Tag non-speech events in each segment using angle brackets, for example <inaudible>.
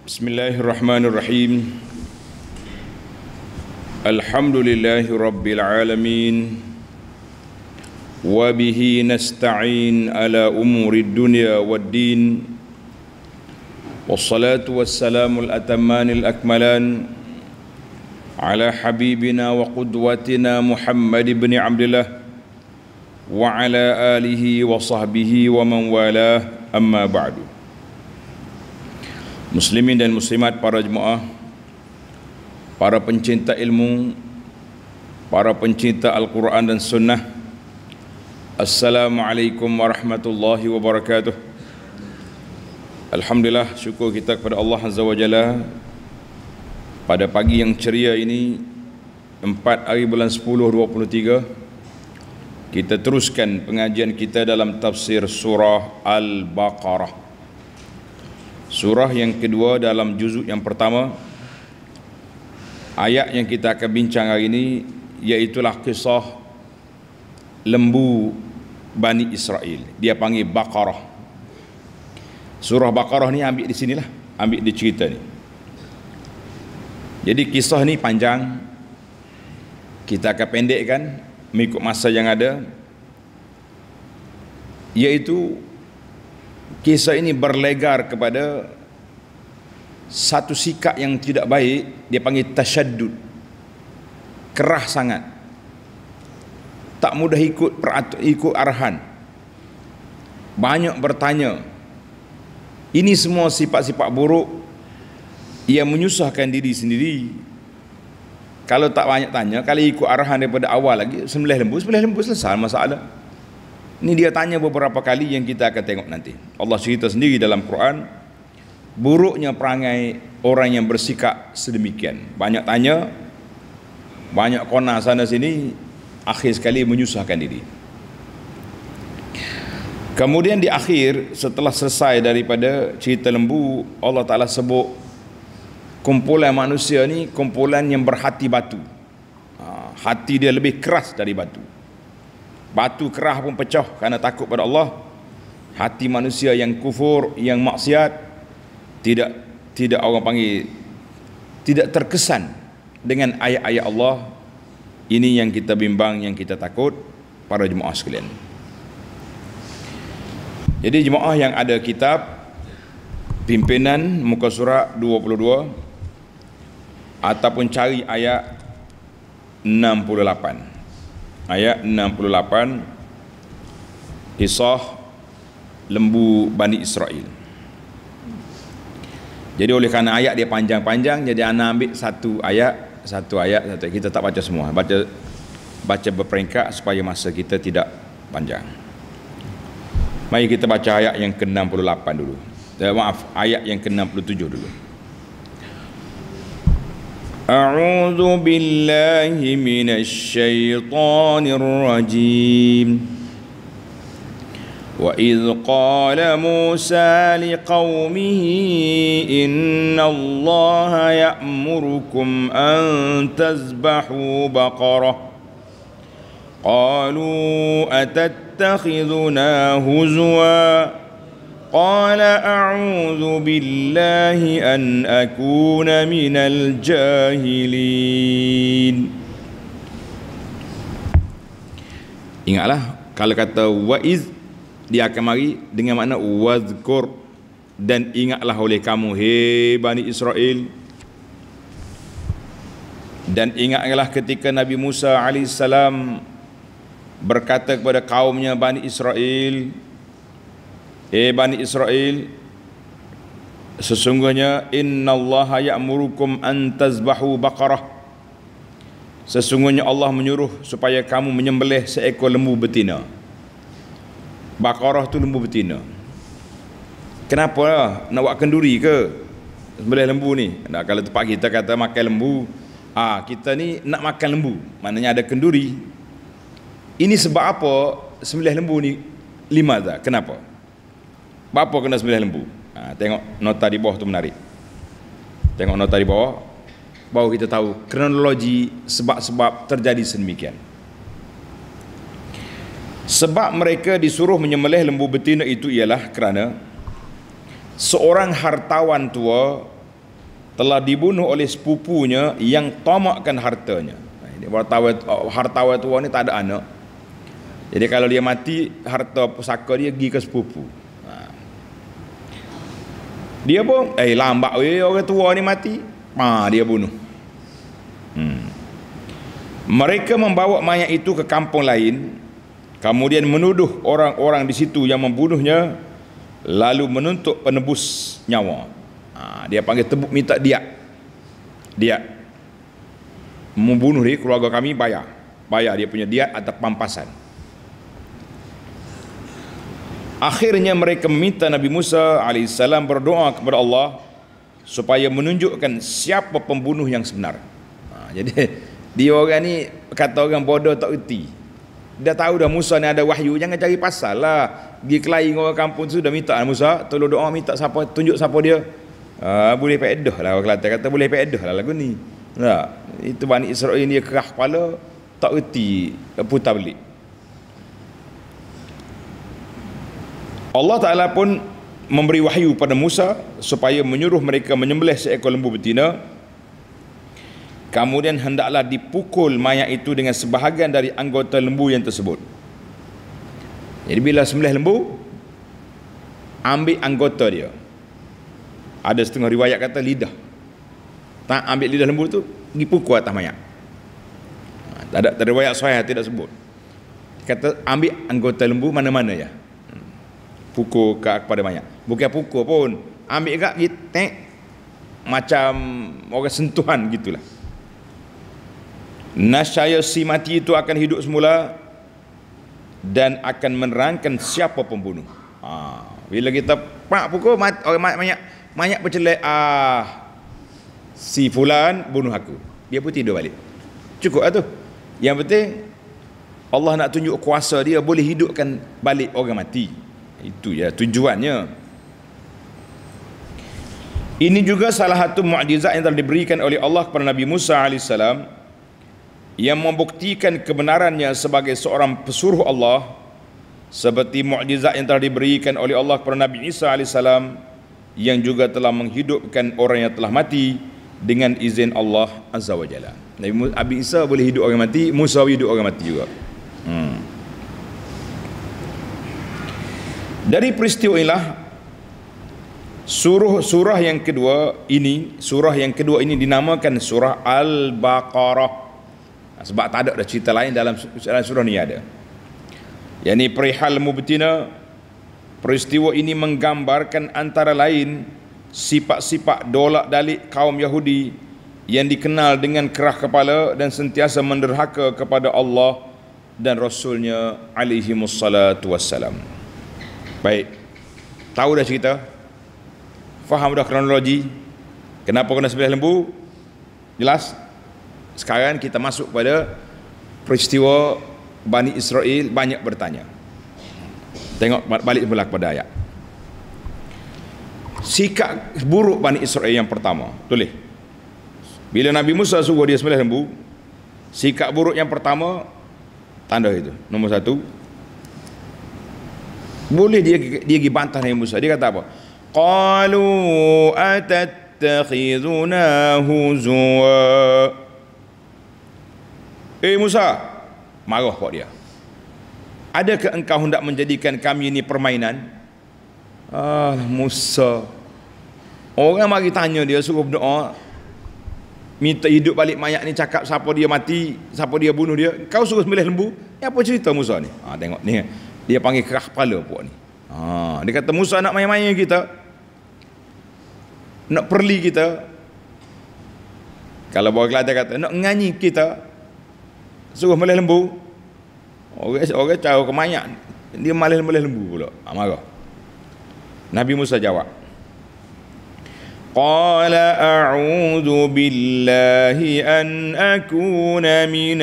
بسم الله الرحمن الرحيم الحمد لله رب العالمين وبه نستعين على امور الدنيا والدين والصلاه والسلام الاتمان الاكملان على حبيبنا وقدوتنا محمد بن عبد الله وعلى اله وصحبه ومن والاه اما بعد Muslimin dan muslimat para jemaah Para pencinta ilmu Para pencinta Al-Quran dan Sunnah Assalamualaikum warahmatullahi wabarakatuh Alhamdulillah syukur kita kepada Allah Azza wa Jalla Pada pagi yang ceria ini 4 hari bulan 10 23 Kita teruskan pengajian kita dalam tafsir surah Al-Baqarah Surah yang kedua dalam juzuk yang pertama Ayat yang kita akan bincang hari ini Iaitulah kisah lembu Bani Israel Dia panggil Baqarah Surah Baqarah ni ambil di sinilah Ambil di cerita ni Jadi kisah ni panjang Kita akan pendekkan Mengikut masa yang ada Iaitu kisah ini berlegar kepada satu sikap yang tidak baik dia panggil tasyadud, kerah sangat tak mudah ikut peratu, ikut arahan banyak bertanya ini semua sifat-sifat buruk yang menyusahkan diri sendiri kalau tak banyak tanya kalau ikut arahan daripada awal lagi sembelih lembu sembelih lembu selesai masalah ini dia tanya beberapa kali yang kita akan tengok nanti. Allah cerita sendiri dalam Quran buruknya perangai orang yang bersikap sedemikian. Banyak tanya, banyak kona sana sini akhir sekali menyusahkan diri. Kemudian di akhir setelah selesai daripada cerita lembu Allah Taala sebut kumpulan manusia ni kumpulan yang berhati batu. Ha, hati dia lebih keras dari batu batu kerah pun pecah kerana takut pada Allah hati manusia yang kufur yang maksiat tidak tidak orang panggil tidak terkesan dengan ayat-ayat Allah ini yang kita bimbang yang kita takut para jemaah sekalian jadi jemaah yang ada kitab pimpinan muka surat 22 ataupun cari ayat 68 ayat 68 kisah lembu Bani Israel jadi oleh kerana ayat dia panjang-panjang jadi anak ambil satu ayat satu ayat satu ayat kita tak baca semua baca baca berperingkat supaya masa kita tidak panjang mari kita baca ayat yang ke-68 dulu eh, maaf ayat yang ke-67 dulu أعوذ بالله من الشيطان الرجيم وإذ قال موسى لقومه إن الله يأمركم أن تذبحوا بقرة قالوا أتتخذنا هزواً قال أعوذ بالله أن أكون من الجاهلين Ingatlah kalau kata waiz dia akan mari dengan makna wazkur dan ingatlah oleh kamu hei Bani Israel dan ingatlah ketika Nabi Musa alaihissalam berkata kepada kaumnya Bani Israel Ey eh Bani Israel Sesungguhnya Inna Allah ya'murukum an tazbahu baqarah Sesungguhnya Allah menyuruh supaya kamu menyembelih seekor lembu betina Baqarah tu lembu betina Kenapa nak buat kenduri ke Sembelih lembu ni nah, Kalau tempat kita kata makan lembu ah Kita ni nak makan lembu Maknanya ada kenduri Ini sebab apa sembelih lembu ni Lima dah kenapa Bapa kena sembelih lembu? Ha, tengok nota di bawah tu menarik. Tengok nota di bawah baru kita tahu kronologi sebab-sebab terjadi sedemikian. Sebab mereka disuruh menyembelih lembu betina itu ialah kerana seorang hartawan tua telah dibunuh oleh sepupunya yang tamakkan hartanya. Ha, ini hartawan hartawan tua ni tak ada anak. Jadi kalau dia mati harta pusaka dia pergi ke sepupu. Dia pun eh lambat we orang tua ni mati. Ha dia bunuh. Hmm. Mereka membawa mayat itu ke kampung lain kemudian menuduh orang-orang di situ yang membunuhnya lalu menuntut penebus nyawa. Ha, dia panggil tebuk minta dia. Dia membunuh dia keluarga kami bayar. Bayar dia punya dia atau pampasan. Akhirnya mereka meminta Nabi Musa AS berdoa kepada Allah supaya menunjukkan siapa pembunuh yang sebenar. Ha, jadi dia orang ni kata orang bodoh tak reti. Dia tahu dah Musa ni ada wahyu, jangan cari pasal lah. Pergi kelai dengan orang kampung tu dah minta lah Musa, tolong doa minta siapa tunjuk siapa dia. Ha, boleh pedah lah orang Kelantan kata boleh pedah lah lagu ni. Ha, itu Bani Israel ni kerah kepala tak reti putar balik. Allah Ta'ala pun memberi wahyu pada Musa supaya menyuruh mereka menyembelih seekor lembu betina kemudian hendaklah dipukul mayat itu dengan sebahagian dari anggota lembu yang tersebut jadi bila sembelih lembu ambil anggota dia ada setengah riwayat kata lidah tak ambil lidah lembu tu dipukul atas mayat ha, tak ada riwayat saya tidak sebut kata ambil anggota lembu mana-mana ya pukul ke kepada mayat. Bukan pukul pun, ambil kat gitu macam orang sentuhan gitulah. Nasaya si mati itu akan hidup semula dan akan menerangkan siapa pembunuh. Ha, bila kita pak pukul mat, orang mayat mayat mayat pencelai ah si fulan bunuh aku. Dia pun tidur balik. Cukup lah tu. Yang penting Allah nak tunjuk kuasa dia boleh hidupkan balik orang mati. Itu ya tujuannya. Ini juga salah satu mukjizat yang telah diberikan oleh Allah kepada Nabi Musa AS yang membuktikan kebenarannya sebagai seorang pesuruh Allah seperti mukjizat yang telah diberikan oleh Allah kepada Nabi Isa AS yang juga telah menghidupkan orang yang telah mati dengan izin Allah Azza wajalla. Nabi Abi Isa boleh hidup orang mati, Musa boleh hidup orang mati juga. Hmm. Dari peristiwa inilah surah surah yang kedua ini surah yang kedua ini dinamakan surah Al-Baqarah. Ha, sebab tak ada dah cerita lain dalam dalam surah ni ada. Yang ini perihal mubtina peristiwa ini menggambarkan antara lain sifat-sifat dolak dalik kaum Yahudi yang dikenal dengan kerah kepala dan sentiasa menderhaka kepada Allah dan Rasulnya alaihi wassalam. salatu Baik. Tahu dah cerita. Faham dah kronologi. Kenapa kena sebelah lembu? Jelas. Sekarang kita masuk pada peristiwa Bani Israel banyak bertanya. Tengok balik pula kepada ayat. Sikap buruk Bani Israel yang pertama. Tulis. Bila Nabi Musa suruh dia sembelih lembu, sikap buruk yang pertama tanda itu. Nombor satu, boleh dia dia pergi bantah Nabi Musa. Dia kata apa? Qalu atattakhizuna huzwa. Eh Musa, marah kau dia. Adakah engkau hendak menjadikan kami ini permainan? Ah Musa. Orang mari tanya dia suruh berdoa. Minta hidup balik mayat ni cakap siapa dia mati, siapa dia bunuh dia. Kau suruh sembelih lembu? Ni apa cerita Musa ni? Ah tengok ni dia panggil kerah kepala buat ni ha, dia kata Musa nak main-main kita nak perli kita kalau bawa kelata kata nak nganyi kita suruh malih lembu orang orang cara kemayak dia malih malih lembu pula ha, Nabi Musa jawab قال أعوذ بالله أن أكون من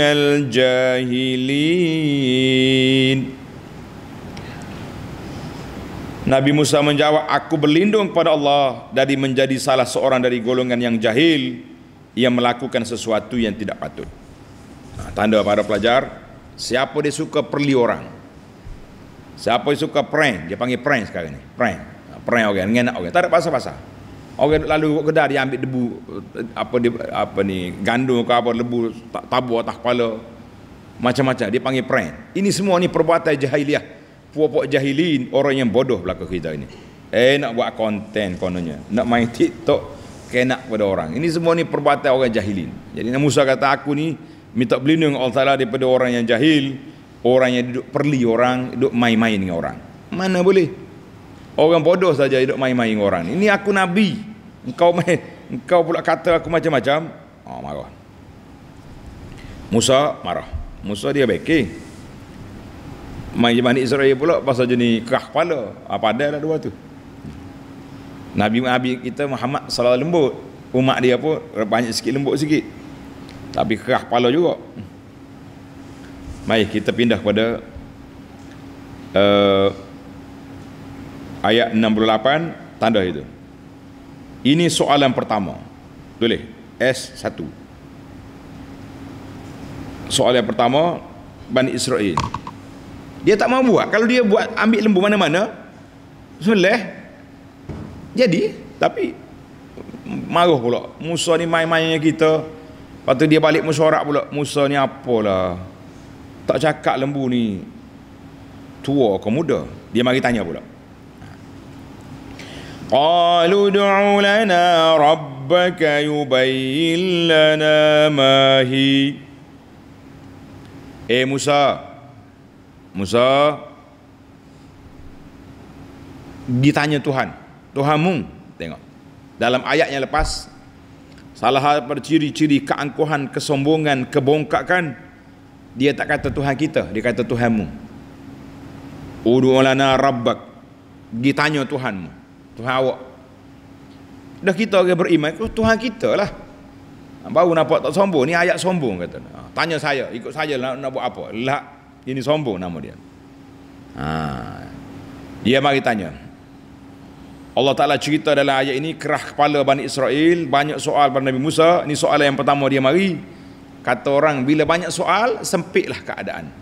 jahilin." Nabi Musa menjawab, aku berlindung kepada Allah dari menjadi salah seorang dari golongan yang jahil yang melakukan sesuatu yang tidak patut. Nah, ha, tanda para pelajar, siapa dia suka perli orang? Siapa dia suka prank? Dia panggil prank sekarang ni. Prank. Ha, prank orang, ngena orang. Tak ada pasal-pasal. Orang lalu ke kedai dia ambil debu apa dia, apa ni gandung, ke apa lebu tabu atas kepala macam-macam dia panggil prank. Ini semua ni perbuatan jahiliah puak-puak jahilin orang yang bodoh belaka kita ini eh nak buat konten kononnya nak main tiktok kena pada orang ini semua ni perbuatan orang jahilin jadi Nabi Musa kata aku ni minta berlindung Allah Ta'ala daripada orang yang jahil orang yang duduk perli orang duduk main-main dengan orang mana boleh orang bodoh saja duduk main-main dengan orang ini aku Nabi engkau main engkau pula kata aku macam-macam oh marah Musa marah Musa dia baik okay main jemaah ni Israel pula pasal jenis kerah kepala apa ah, ada lah dua tu Nabi Nabi kita Muhammad salah lembut umat dia pun banyak sikit lembut sikit tapi kerah kepala juga mari kita pindah kepada uh, ayat 68 tanda itu ini soalan pertama boleh S1 soalan pertama Bani Israel dia tak mau buat kalau dia buat ambil lembu mana-mana soleh jadi tapi marah pula Musa ni main-mainnya kita lepas tu dia balik mesyuarat pula Musa ni apalah tak cakap lembu ni tua ke muda dia mari tanya pula Qalu du'u lana rabbaka yubayyin lana ma hi Eh Musa Musa ditanya Tuhan, Tuhanmu tengok. Dalam ayat yang lepas salah hal perciri ciri keangkuhan, kesombongan, kebongkakan dia tak kata Tuhan kita, dia kata Tuhanmu. Udu'lana rabbak. Ditanya Tuhanmu. Tuhan awak. Dah kita orang beriman, oh, Tuhan kita lah. Baru nampak tak sombong, ni ayat sombong kata. Ha, tanya saya, ikut saya nak, nak buat apa. Lah, ini sombong nama dia. Ha. Dia mari tanya. Allah Ta'ala cerita dalam ayat ini kerah kepala Bani Israel banyak soal pada Nabi Musa ini soal yang pertama dia mari kata orang bila banyak soal sempitlah keadaan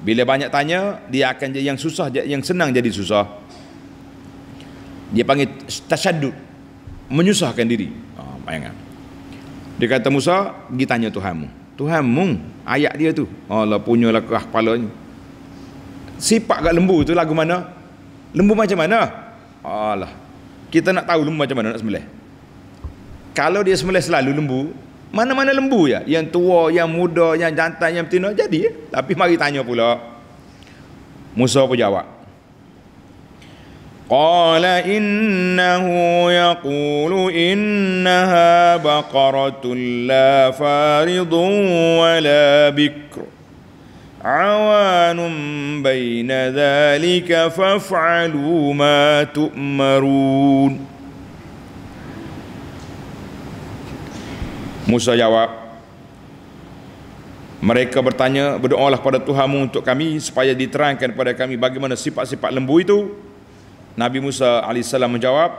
bila banyak tanya dia akan jadi yang susah yang senang jadi susah dia panggil tasyadud menyusahkan diri oh, bayangkan dia kata Musa pergi tanya Tuhanmu Tuhan mung ayat dia tu Allah punya lah kerah kepala ni sipak kat lembu tu lagu mana lembu macam mana Allah kita nak tahu lembu macam mana nak sembelih kalau dia sembelih selalu lembu mana-mana lembu ya yang tua yang muda yang jantan yang betina jadi ya? tapi mari tanya pula Musa pun jawab قال إنه يقول إنها بقرة لا فارض ولا بكر عوان بين ذلك فافعلوا ما تؤمرون موسى جواب Mereka bertanya, berdoalah pada Tuhanmu untuk kami supaya diterangkan kepada kami bagaimana sifat-sifat lembu itu. Nabi Musa AS menjawab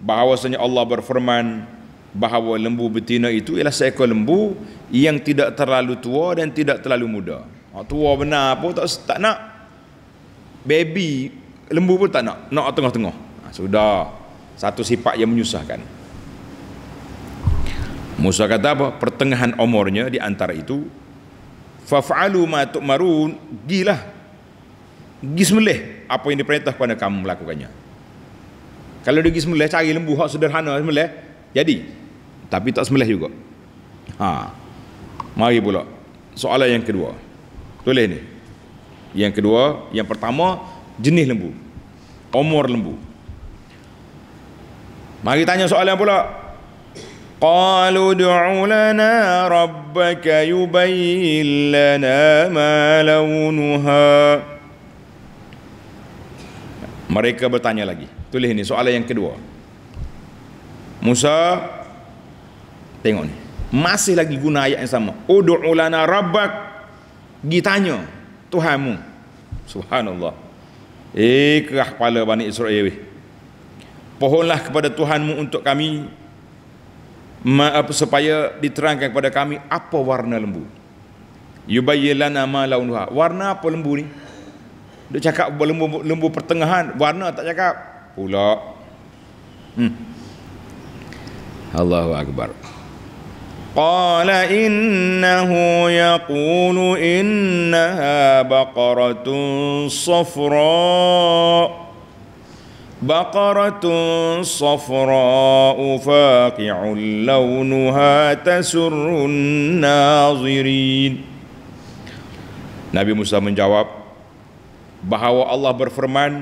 bahawasanya Allah berfirman bahawa lembu betina itu ialah seekor lembu yang tidak terlalu tua dan tidak terlalu muda. Oh, tua benar apa tak, tak nak. Baby lembu pun tak nak. Nak tengah-tengah. Ha, sudah. Satu sifat yang menyusahkan. Musa kata apa? Pertengahan umurnya di antara itu. Fafa'alu ma tu'marun. Gilah. Gismelih. Gismelih apa yang diperintah kepada kamu melakukannya. Kalau dia pergi semula cari lembu hak sederhana semula jadi. Tapi tak semula juga. Ha. Mari pula soalan yang kedua. Tulis ni. Yang kedua, yang pertama jenis lembu. Umur lembu. Mari tanya soalan pula. Qalu du'u lana rabbaka yubayyin lana ma launuhaa mereka bertanya lagi. Tulis ini soalan yang kedua. Musa tengok ni. Masih lagi guna ayat yang sama. Ud'u lana rabbak gitanya Tuhanmu. Subhanallah. Ikrah kepala Bani Israel Pohonlah kepada Tuhanmu untuk kami supaya diterangkan kepada kami apa warna lembu. Yubayyilana ma launuha. Warna apa lembu ni? Dia cakap lembu, lembu pertengahan, warna tak cakap. Pula. Hmm. Allahu Akbar. Qala innahu yaqulu innaha baqaratun safra baqaratun safra faqi'un lawnuha tasurrun nazirin Nabi Musa menjawab bahawa Allah berfirman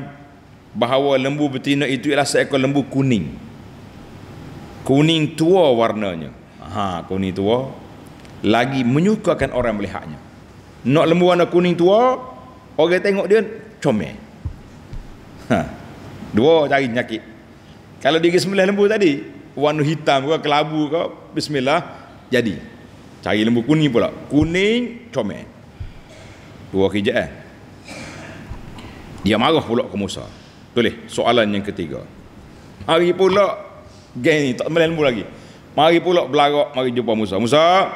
bahawa lembu betina itu ialah seekor lembu kuning. Kuning tua warnanya. Ha, kuning tua lagi menyukakan orang melihatnya. Nak lembu warna kuning tua, orang tengok dia comel. Ha. Dua cari penyakit. Kalau dia sembelih lembu tadi, warna hitam ke kelabu ke, bismillah jadi. Cari lembu kuning pula. Kuning comel. Dua kejap eh. Dia marah pula ke Musa. Boleh, soalan yang ketiga. Mari pula geng ni tak melenbu lagi. Mari pula belarak mari jumpa Musa. Musa.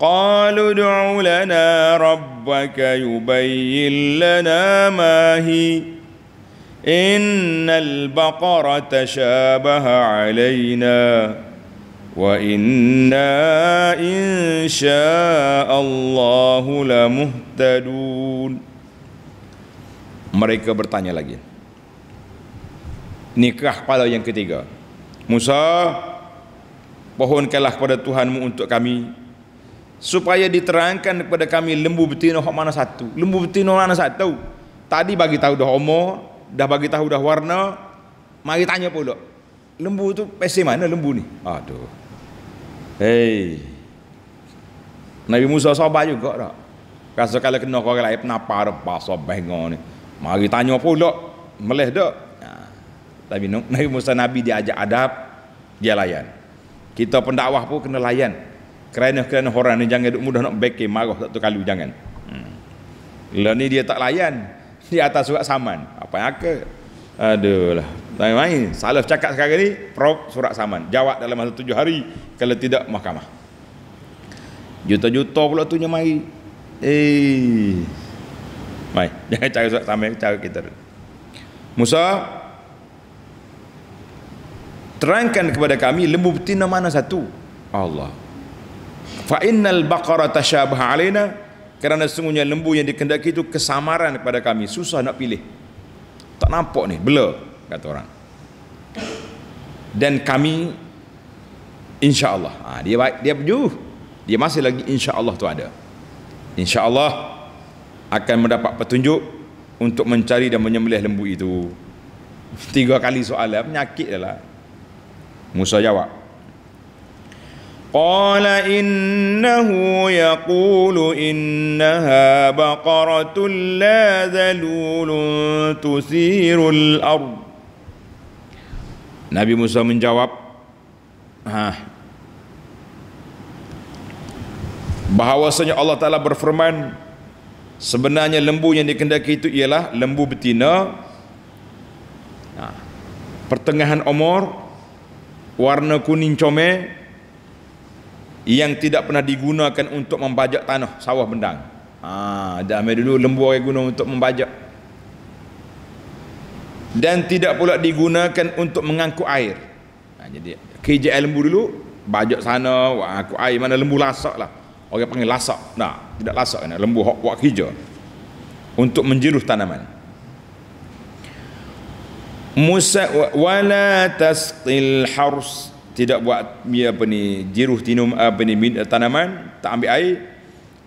Qalu du'u lana rabbaka yubayyin lana ma hi innal baqara tashabaha alayna wa inna insha Allahu lamuhtadun. muhtadun mereka bertanya lagi nikah pada yang ketiga Musa pohonkanlah kepada Tuhanmu untuk kami supaya diterangkan kepada kami lembu betina hok mana satu lembu betina mana satu tadi bagi tahu dah umur dah bagi tahu dah warna mari tanya pula lembu tu pesi mana lembu ni aduh hei Nabi Musa sabar juga tak rasa kalau kena orang lain penapa ada pasal bengong ni Mari tanya pula Meleh tak ha. Tapi Nabi Musa Nabi dia ajak adab Dia layan Kita pendakwah pun kena layan Kerana-kerana orang ni jangan mudah nak beke Marah satu kali jangan hmm. Lalu ni dia tak layan <laughs> Di atas surat saman Apa yang ke Aduhlah. lah Tak main Salaf cakap sekarang ni Prof surat saman Jawab dalam masa tujuh hari Kalau tidak mahkamah Juta-juta pula tu nyamai Eh Baik, <laughs> jangan cari Ustaz Samir, cara kita dulu. Musa, terangkan kepada kami lembu betina mana satu. Allah. Fa innal baqara tashabaha alaina kerana sesungguhnya lembu yang dikendaki itu kesamaran kepada kami, susah nak pilih. Tak nampak ni, bela kata orang. Dan kami insyaallah. Ha, dia baik, dia berjuh. Dia masih lagi insya Allah tu ada. insya Allah akan mendapat petunjuk untuk mencari dan menyembelih lembu itu tiga kali soalan lah, penyakit lah Musa jawab Qala innahu yaqulu innaha baqaratun la zalulun tusirul ard Nabi Musa menjawab ha bahwasanya Allah Taala berfirman sebenarnya lembu yang dikendaki itu ialah lembu betina pertengahan umur warna kuning comel yang tidak pernah digunakan untuk membajak tanah sawah bendang ha, dah ambil dulu lembu orang guna untuk membajak dan tidak pula digunakan untuk mengangkut air ha, jadi kerja lembu dulu bajak sana angkut air mana lembu lasak lah orang panggil lasak nah tidak lasak kena lembu hok wak hijau untuk menjiruh tanaman Musa wala tasqil harus tidak buat dia apa ni Jiruh tinum apa ni tanaman tak ambil air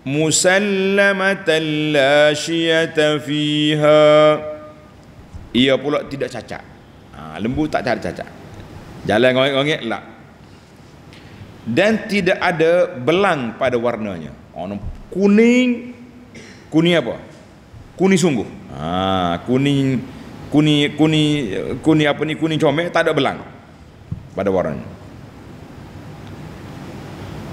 musallamatan lashiyata fiha ia pula tidak cacat ha, lembu tak ada cacat jalan ngongek-ngongek lah dan tidak ada belang pada warnanya. Oh, kuning kuning apa? Kuning sungguh. Ha, kuning kuning kuning kuning apa ni kuning comel tak ada belang pada warnanya.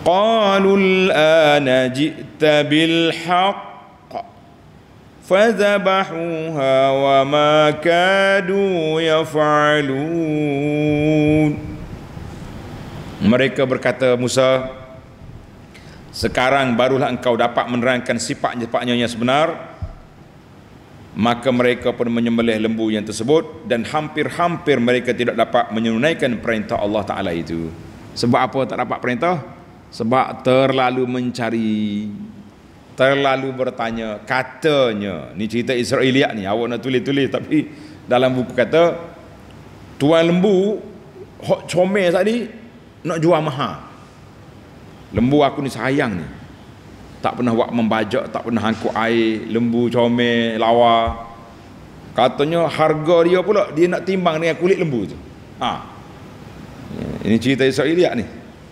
Qalu al-ana ji'ta bil haqq fadhabahuha wa ma kadu yaf'alun. Mereka berkata Musa Sekarang barulah engkau dapat menerangkan sifat-sifatnya yang sebenar Maka mereka pun menyembelih lembu yang tersebut Dan hampir-hampir mereka tidak dapat menyenunaikan perintah Allah Ta'ala itu Sebab apa tak dapat perintah? Sebab terlalu mencari Terlalu bertanya Katanya Ini cerita Israeliak ni Awak nak tulis-tulis tapi Dalam buku kata Tuan lembu Hok comel tadi nak jual mahal lembu aku ni sayang ni tak pernah buat membajak tak pernah angkut air lembu comel lawa katanya harga dia pula dia nak timbang dengan kulit lembu tu ha. ini cerita Israeliak ni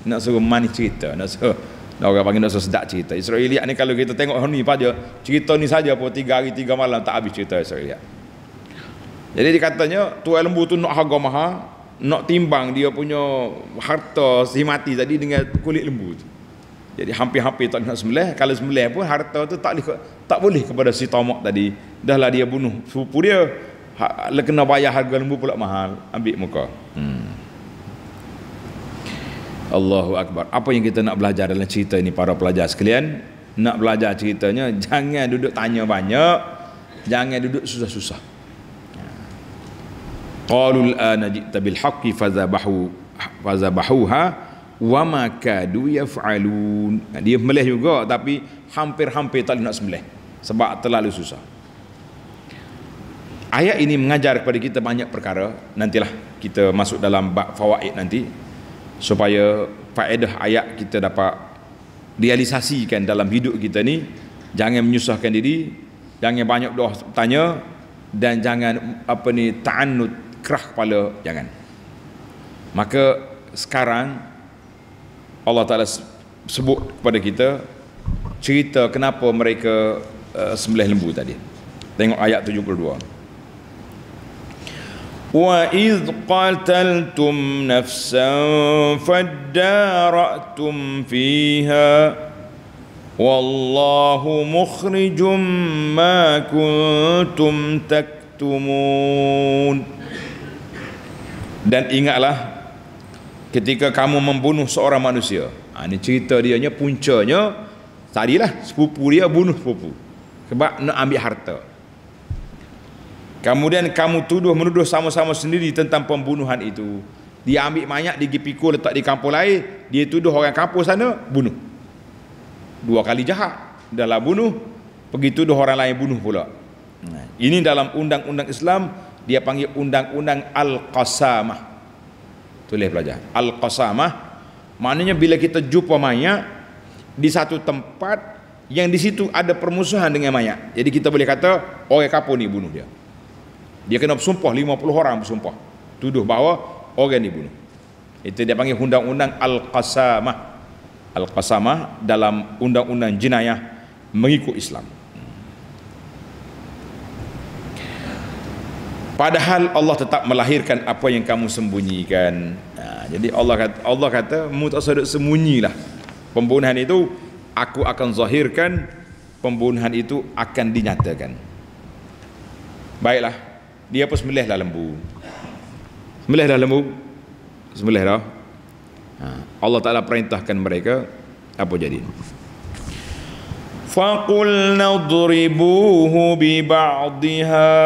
nak suruh manis cerita nak suruh orang panggil nak suruh sedap cerita Israeliak ni kalau kita tengok ni pada cerita ni saja pun tiga hari tiga malam tak habis cerita Israeliak jadi dikatanya tuan lembu tu nak harga mahal nak timbang dia punya harta si mati tadi dengan kulit lembu tu. Jadi hampir-hampir tak nak sembelih, kalau sembelih pun harta tu tak boleh tak boleh kepada si tomak tadi. Dahlah dia bunuh sepupu dia, ha, kena bayar harga lembu pula mahal, ambil muka. Hmm. Allahu Akbar. Apa yang kita nak belajar dalam cerita ini para pelajar sekalian? Nak belajar ceritanya, jangan duduk tanya banyak, jangan duduk susah-susah qalu ana jita bil haqqi fazabahu fazabahuha wa ma kadu yaf'alun dia meleh juga tapi hampir-hampir tak nak sembelih sebab terlalu susah ayat ini mengajar kepada kita banyak perkara nantilah kita masuk dalam bab fawaid nanti supaya faedah ayat kita dapat realisasikan dalam hidup kita ni jangan menyusahkan diri jangan banyak doa tanya dan jangan apa ni ta'annud kerah kepala jangan maka sekarang Allah Ta'ala sebut kepada kita cerita kenapa mereka uh, sembelih lembu tadi tengok ayat 72 وَإِذْ قَتَلْتُمْ نَفْسًا فَادَّارَأْتُمْ فِيهَا وَاللَّهُ مُخْرِجٌ مَا كُنْتُمْ تَكْتُمُونَ dan ingatlah ketika kamu membunuh seorang manusia ha, ini cerita dia nya puncanya tadilah sepupu dia bunuh sepupu sebab nak ambil harta kemudian kamu tuduh menuduh sama-sama sendiri tentang pembunuhan itu dia ambil mayat dia pikul letak di kampung lain dia tuduh orang kampung sana bunuh dua kali jahat dalam bunuh pergi tuduh orang lain bunuh pula ini dalam undang-undang Islam dia panggil undang-undang al-qasamah tulis pelajar al-qasamah maknanya bila kita jumpa mayat di satu tempat yang di situ ada permusuhan dengan mayat jadi kita boleh kata orang kapo ni bunuh dia dia kena bersumpah 50 orang bersumpah tuduh bahawa orang ni bunuh itu dia panggil undang-undang al-qasamah al-qasamah dalam undang-undang jenayah mengikut Islam Padahal Allah tetap melahirkan apa yang kamu sembunyikan. Ha, jadi Allah kata, Allah kata, mu tak sedut sembunyilah. Pembunuhan itu, aku akan zahirkan. Pembunuhan itu akan dinyatakan. Baiklah. Dia pun sembelih lah lembu. Sembelih lah lembu. Sembelih lah. Ha, Allah Ta'ala perintahkan mereka. Apa jadi? فَقُلْ نَضْرِبُوهُ بِبَعْضِهَا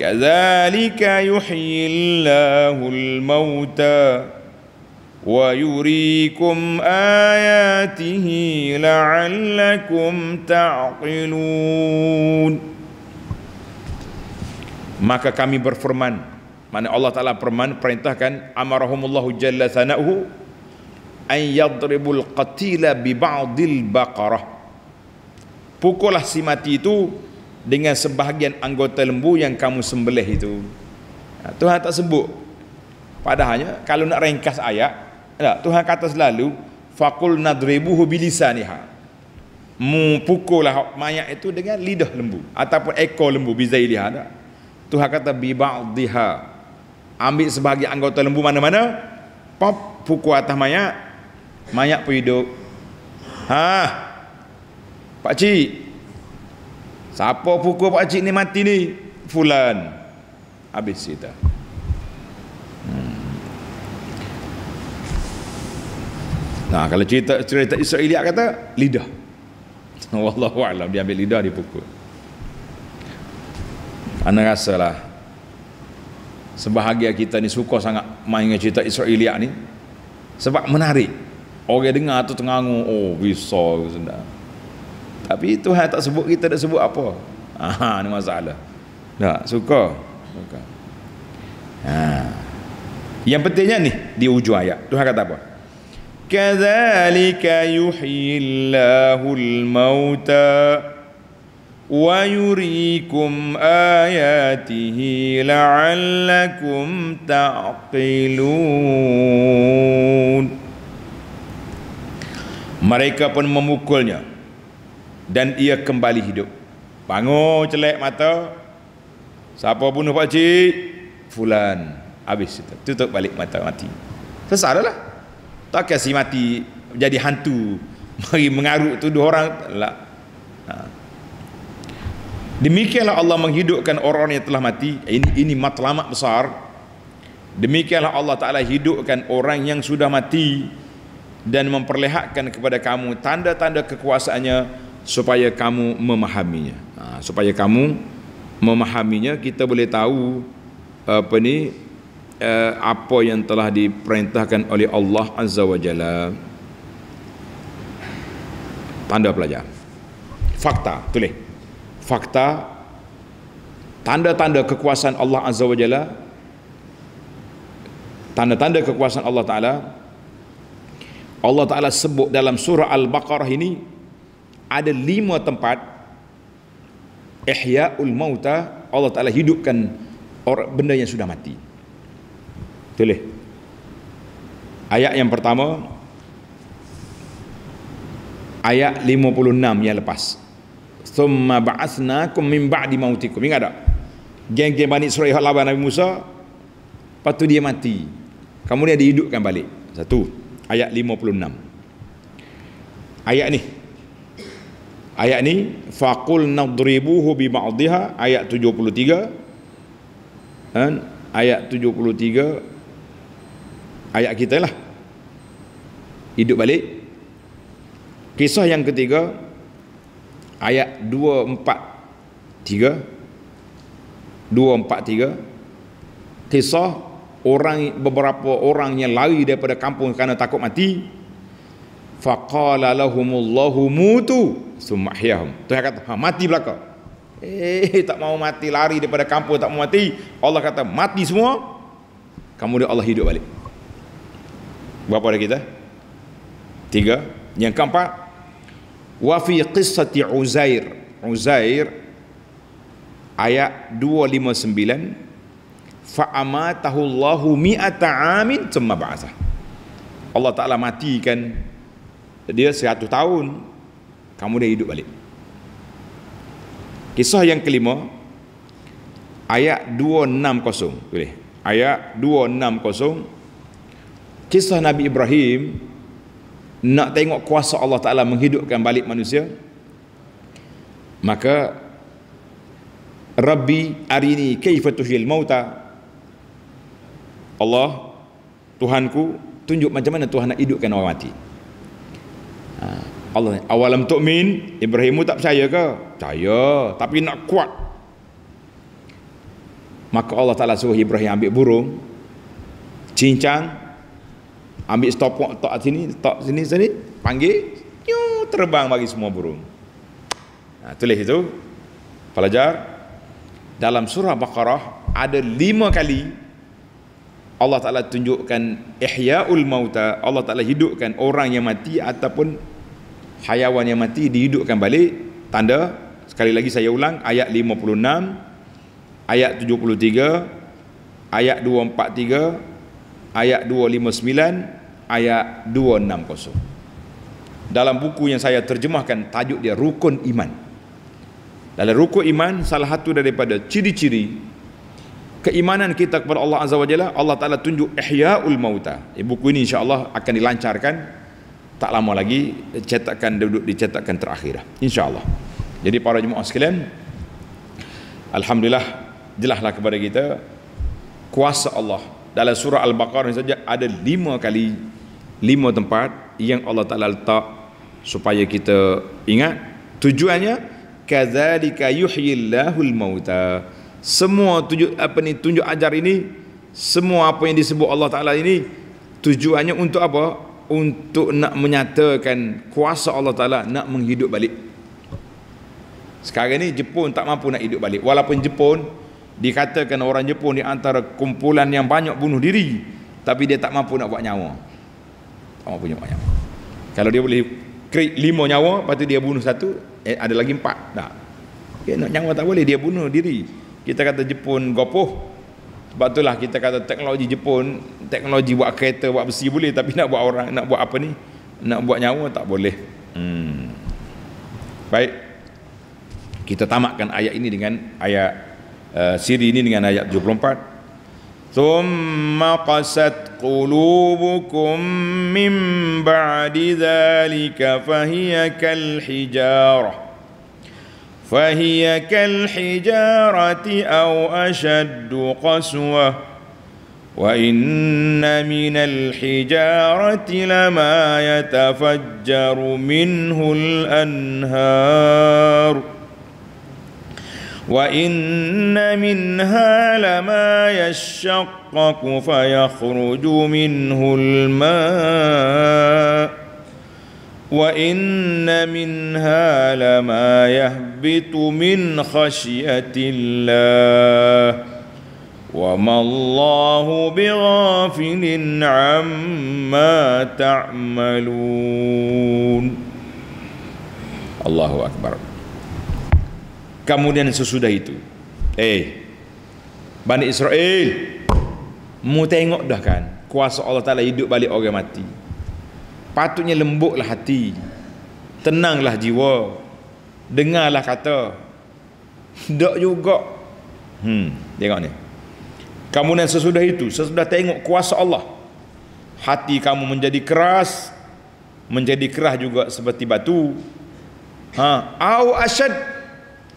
كذلك يحيي الله الموتى ويريكم اياته لعلكم تعقلون maka kami berfirman mana Allah Taala perman perintahkan amarahumullahu jalla sana'uhu an yadribul qatila bi ba'dil baqarah pukullah si mati itu dengan sebahagian anggota lembu yang kamu sembelih itu. Ha, Tuhan tak sebut. Padahalnya kalau nak ringkas ayat, tak, Tuhan kata selalu faqul nadribuhu bilisaniha. Mupukullah mayat itu dengan lidah lembu ataupun ekor lembu bizailiha tak. Tuhan kata bi ba'dihha. Ambil sebahagian anggota lembu mana-mana, pop pukul atas mayat, mayat pun hidup. Ha. Pak cik, Siapa pukul pak cik ni mati ni? Fulan. Habis cerita. Hmm. Nah, kalau cerita cerita Israel kata lidah. Wallahu a'lam dia ambil lidah dipukul. Ana rasalah sebahagia kita ni suka sangat main dengan cerita Israel ni sebab menarik. Orang dengar tu tengangu. oh bisa sebenarnya. Tapi Tuhan tak sebut kita dah sebut apa. Ha ni masalah. Tak suka. Suka. Ha. Yang pentingnya ni di ujung ayat. Tuhan kata apa? Kadzalika yuhyillahu al-mauta wa yuriikum ayatihi la'allakum ta'qilun. Mereka pun memukulnya dan ia kembali hidup bangun celek mata siapa bunuh pak cik fulan habis itu tutup balik mata mati sesar lah tak kasi mati jadi hantu <laughs> mari mengarut tu dua orang lah ha. demikianlah Allah menghidupkan orang yang telah mati ini ini matlamat besar demikianlah Allah Ta'ala hidupkan orang yang sudah mati dan memperlihatkan kepada kamu tanda-tanda kekuasaannya supaya kamu memahaminya ha, supaya kamu memahaminya kita boleh tahu apa ni eh, apa yang telah diperintahkan oleh Allah Azza wa Jalla tanda pelajar fakta tulis fakta tanda-tanda kekuasaan Allah Azza wa Jalla tanda-tanda kekuasaan Allah Ta'ala Allah Ta'ala sebut dalam surah Al-Baqarah ini ada lima tempat ihya'ul mauta Allah Taala hidupkan orang benda yang sudah mati. Tulis. Ayat yang pertama ayat 56 yang lepas. Summa ba'atsnakum min ba'di mautikum. Ingat tak? Geng-geng Bani Israel yang lawan Nabi Musa lepas tu dia mati. Kemudian dihidupkan balik. Satu. Ayat 56. Ayat ni Ayat ni faqul nadribuhu bi ba'dihha ayat 73 dan ayat 73 ayat kita lah hidup balik kisah yang ketiga ayat 243 243 kisah orang beberapa orangnya lari daripada kampung kerana takut mati faqala lahumullahu mutu summa ahyahum Tuhan kata ha, mati belaka eh <laughs> tak mau mati lari daripada kampung tak mau mati Allah kata mati semua kamu dia Allah hidup balik berapa ada kita tiga yang keempat wa fi qissati uzair uzair ayat 259 fa amatahu Allahu mi'ata amin thumma ba'atha Allah Ta'ala matikan dia 100 tahun kamu dah hidup balik kisah yang kelima ayat 260 boleh ayat 260 kisah Nabi Ibrahim nak tengok kuasa Allah Ta'ala menghidupkan balik manusia maka Rabbi arini kaifa tuhil mauta Allah Tuhanku tunjuk macam mana Tuhan nak hidupkan orang mati Ah. Allah awalam tu'min Ibrahim tak percaya ke? Percaya tapi nak kuat. Maka Allah Taala suruh Ibrahim ambil burung cincang ambil stopok tok sini tok sini sini panggil nyu terbang bagi semua burung. Nah, tulis itu pelajar dalam surah Baqarah ada lima kali Allah Ta'ala tunjukkan Ihya'ul Mauta Allah Ta'ala hidupkan orang yang mati Ataupun Hayawan yang mati dihidupkan balik Tanda Sekali lagi saya ulang Ayat 56 Ayat 73 Ayat 243 Ayat 259 Ayat 260 Dalam buku yang saya terjemahkan Tajuk dia Rukun Iman Dalam Rukun Iman Salah satu daripada ciri-ciri keimanan kita kepada Allah Azza wa Jalla Allah Ta'ala tunjuk Ihya'ul Mauta eh, buku ini insya Allah akan dilancarkan tak lama lagi cetakan duduk dicetakkan terakhir insyaallah jadi para jemaah sekalian alhamdulillah jelaslah kepada kita kuasa Allah dalam surah al-baqarah saja ada lima kali lima tempat yang Allah Taala letak supaya kita ingat tujuannya kadzalika yuhyillahu al-mauta semua tujuh apa ni tunjuk ajar ini semua apa yang disebut Allah Taala ini tujuannya untuk apa untuk nak menyatakan kuasa Allah Ta'ala nak menghidup balik sekarang ni Jepun tak mampu nak hidup balik walaupun Jepun dikatakan orang Jepun di antara kumpulan yang banyak bunuh diri tapi dia tak mampu nak buat nyawa tak mampu buat nyawa kalau dia boleh create lima nyawa lepas tu dia bunuh satu eh, ada lagi empat tak dia nak nyawa tak boleh dia bunuh diri kita kata Jepun gopoh sebab itulah kita kata teknologi Jepun, teknologi buat kereta, buat besi boleh tapi nak buat orang, nak buat apa ni? Nak buat nyawa tak boleh. Hmm. Baik. Kita tamatkan ayat ini dengan ayat uh, siri ini dengan ayat 74. ثُمَّ قَسَتْ قُلُوبُكُمْ مِنْ بَعْدِ ذَلِكَ فَهِيَ كَالْحِجَارَةِ فهي كالحجارة أو أشد قسوة وإن من الحجارة لما يتفجر منه الأنهار وإن منها لما يشقق فيخرج منه الماء وإن منها لما يهبط يَحْبِطُ مِنْ خَشْيَةِ اللَّهِ وَمَا اللَّهُ بِغَافِلٍ عَمَّا تَعْمَلُونَ الله أكبر Kemudian sesudah itu Eh Bani Israel Mu tengok dah kan Kuasa Allah Ta'ala hidup balik orang mati Patutnya lembuklah hati Tenanglah jiwa dengarlah kata dak juga hmm tengok ni kemudian sesudah itu sesudah tengok kuasa Allah hati kamu menjadi keras menjadi keras juga seperti batu ha au asyad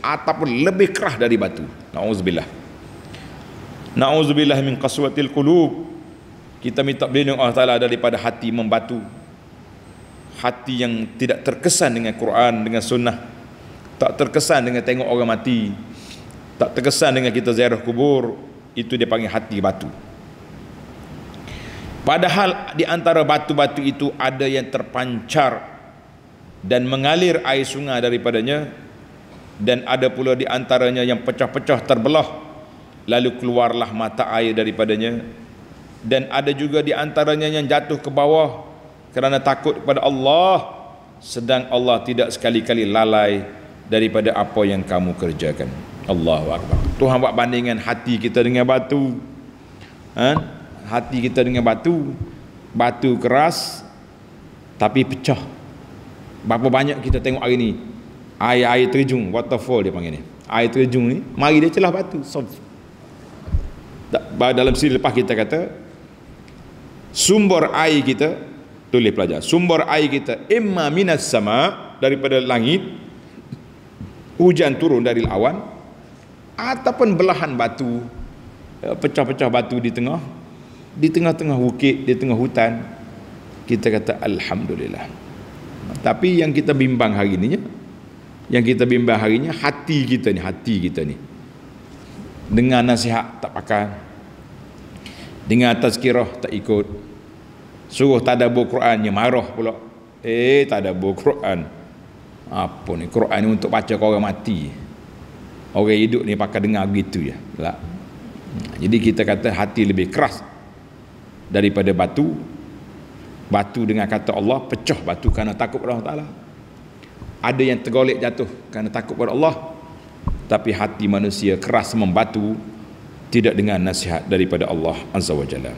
ataupun lebih keras dari batu naudzubillah naudzubillah min qaswatil qulub kita minta berlindung Allah Ta'ala daripada hati membatu hati yang tidak terkesan dengan Quran dengan sunnah tak terkesan dengan tengok orang mati tak terkesan dengan kita ziarah kubur itu dia panggil hati batu padahal di antara batu-batu itu ada yang terpancar dan mengalir air sungai daripadanya dan ada pula di antaranya yang pecah-pecah terbelah lalu keluarlah mata air daripadanya dan ada juga di antaranya yang jatuh ke bawah kerana takut kepada Allah sedang Allah tidak sekali-kali lalai daripada apa yang kamu kerjakan Allahu Akbar Tuhan buat bandingan hati kita dengan batu ha? hati kita dengan batu batu keras tapi pecah berapa banyak kita tengok hari ni air-air terjun waterfall dia panggil ni air terjun ni mari dia celah batu dalam siri lepas kita kata sumber air kita tulis pelajar sumber air kita imma minas sama daripada langit hujan turun dari awan ataupun belahan batu eh, pecah-pecah batu di tengah di tengah-tengah bukit di tengah hutan kita kata alhamdulillah tapi yang kita bimbang hari ini yang kita bimbang hari ini hati kita ni hati kita ni dengar nasihat tak pakai dengar tazkirah tak ikut suruh tadabbur Quran marah pula eh tak tadabbur Quran apa ni Quran ni untuk baca kau orang mati orang hidup ni pakai dengar begitu je lah jadi kita kata hati lebih keras daripada batu batu dengan kata Allah pecah batu kerana takut pada Allah Ta'ala ada yang tergolek jatuh kerana takut kepada Allah tapi hati manusia keras membatu tidak dengan nasihat daripada Allah Azza wa Jalla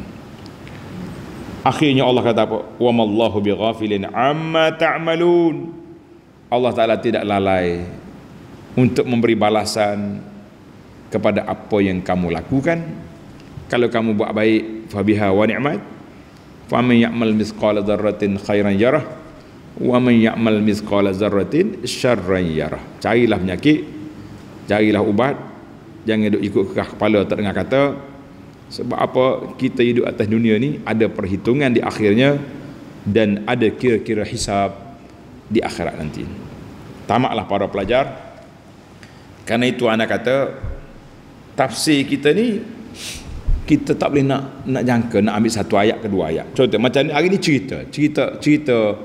akhirnya Allah kata apa wa bi bighafilin amma ta'malun ta Allah Ta'ala tidak lalai untuk memberi balasan kepada apa yang kamu lakukan kalau kamu buat baik fabiha wa ni'mat fa ya'mal mithqala dzarratin khairan yarah wa man ya'mal mithqala dzarratin syarran yarah carilah penyakit carilah ubat jangan duk ikut kekah kepala tak dengar kata sebab apa kita hidup atas dunia ni ada perhitungan di akhirnya dan ada kira-kira hisab di akhirat nanti. Tamaklah para pelajar. Karena itu anak kata tafsir kita ni kita tak boleh nak nak jangka nak ambil satu ayat ke dua ayat. Contoh macam ni hari ni cerita, cerita cerita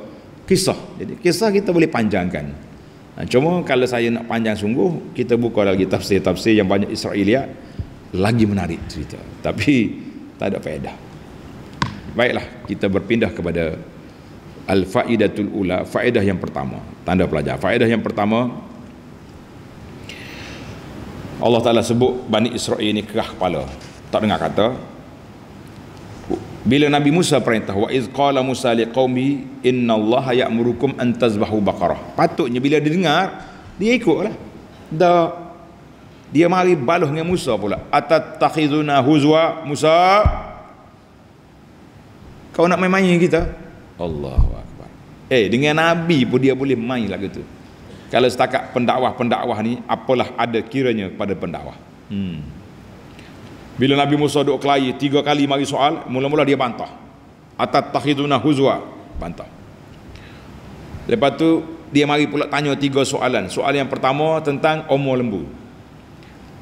kisah. Jadi kisah kita boleh panjangkan. Ha, cuma kalau saya nak panjang sungguh, kita buka lagi tafsir-tafsir yang banyak Israiliyat lagi menarik cerita. Tapi tak ada faedah. Baiklah, kita berpindah kepada al-faidatul ula faedah yang pertama tanda pelajar faedah yang pertama Allah Ta'ala sebut Bani Israel ini kerah kepala tak dengar kata bila Nabi Musa perintah wa iz Musa liqaumi inna Allah ya'murukum an tazbahu baqarah patutnya bila dia dengar dia ikutlah dah dia mari baluh dengan Musa pula atattakhizuna huzwa Musa kau nak main-main kita Allahu Akbar. Eh dengan Nabi pun dia boleh main lah gitu. Kalau setakat pendakwah-pendakwah ni apalah ada kiranya pada pendakwah. Hmm. Bila Nabi Musa duk kelahi tiga kali mari soal, mula-mula dia bantah. Atat takhiduna huzwa, bantah. Lepas tu dia mari pula tanya tiga soalan. Soal yang pertama tentang umur lembu.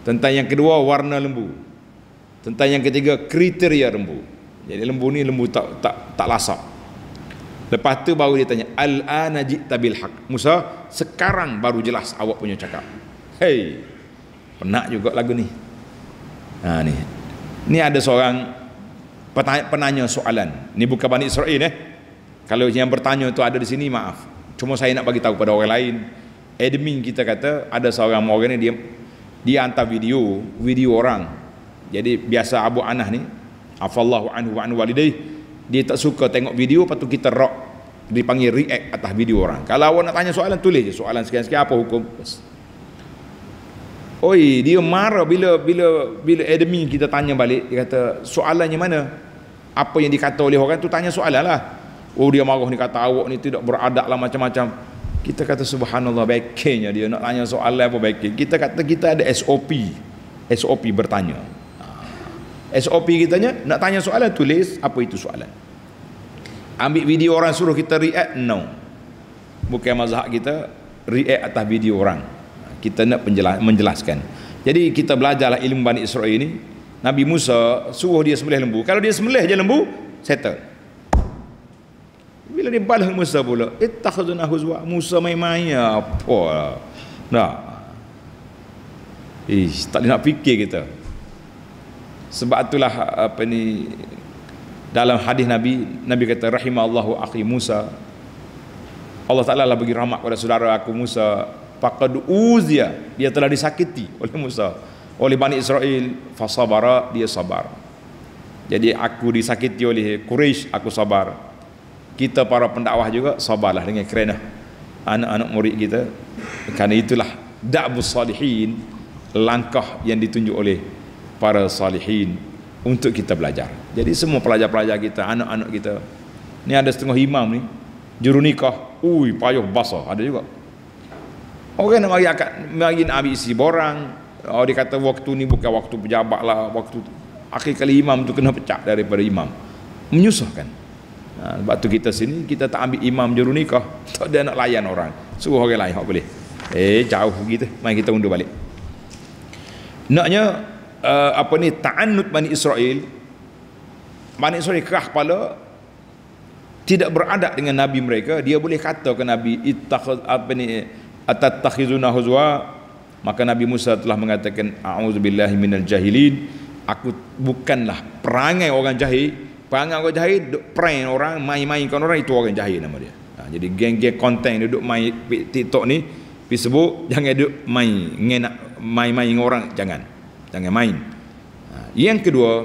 Tentang yang kedua warna lembu. Tentang yang ketiga kriteria lembu. Jadi lembu ni lembu tak tak tak lasak. Lepas tu baru dia tanya Al-ana jikta bilhaq Musa sekarang baru jelas awak punya cakap Hey, Penat juga lagu ni ha, ni. ni ada seorang penanya, soalan Ni bukan Bani Israel eh Kalau yang bertanya tu ada di sini maaf Cuma saya nak bagi tahu kepada orang lain Admin kita kata ada seorang orang ni dia dia hantar video video orang jadi biasa Abu Anah ni afallahu anhu wa an walidayhi dia tak suka tengok video patu kita rock dipanggil react atas video orang kalau awak nak tanya soalan tulis je soalan sekian-sekian apa hukum oi dia marah bila bila bila admin kita tanya balik dia kata soalannya mana apa yang dikata oleh orang tu tanya soalan lah oh dia marah ni kata awak ni tidak beradab lah macam-macam kita kata subhanallah backingnya dia nak tanya soalan apa backing kita kata kita ada SOP SOP bertanya SOP kitanya nak tanya soalan tulis apa itu soalan ambil video orang suruh kita react no bukan mazhab kita react atas video orang kita nak menjelaskan jadi kita belajarlah ilmu Bani Israel ini Nabi Musa suruh dia sembelih lembu kalau dia sembelih je lembu settle bila dia balas Musa pula ittakhazuna huzwa Musa mai mai apa lah? nah Ish, tak boleh nak fikir kita sebab itulah apa ni dalam hadis Nabi Nabi kata rahimallahu akhi Musa Allah Taala lah bagi rahmat kepada saudara aku Musa faqad uziya dia telah disakiti oleh Musa oleh Bani Israel fasabara dia sabar jadi aku disakiti oleh Quraisy aku sabar kita para pendakwah juga sabarlah dengan kerana anak-anak murid kita kerana itulah da'bus salihin langkah yang ditunjuk oleh para salihin untuk kita belajar. Jadi semua pelajar-pelajar kita, anak-anak kita. Ni ada setengah imam ni, juru nikah. Ui, payuh basah ada juga. Orang nak mari akad, mari nak ambil isi borang. Oh, dia kata waktu ni bukan waktu pejabat lah. Waktu tu. Akhir kali imam tu kena pecah daripada imam. Menyusahkan. Ha, sebab tu kita sini, kita tak ambil imam juru nikah. <laughs> Tak ada nak layan orang. Suruh orang lain, boleh. Eh, jauh gitu. Mari kita undur balik. Naknya, uh, apa ni ta'annud Bani Israel Bani Israel kerah kepala tidak beradab dengan nabi mereka dia boleh kata ke nabi ittakhaz apa ni atattakhizuna huzwa maka nabi Musa telah mengatakan auzubillahi minal jahilin aku bukanlah perangai orang jahil perangai orang jahil duk prank orang main-mainkan orang itu orang jahil nama dia ha, jadi geng-geng konten duduk main TikTok ni Facebook jangan duduk main ngena main-main orang jangan jangan main ha, yang kedua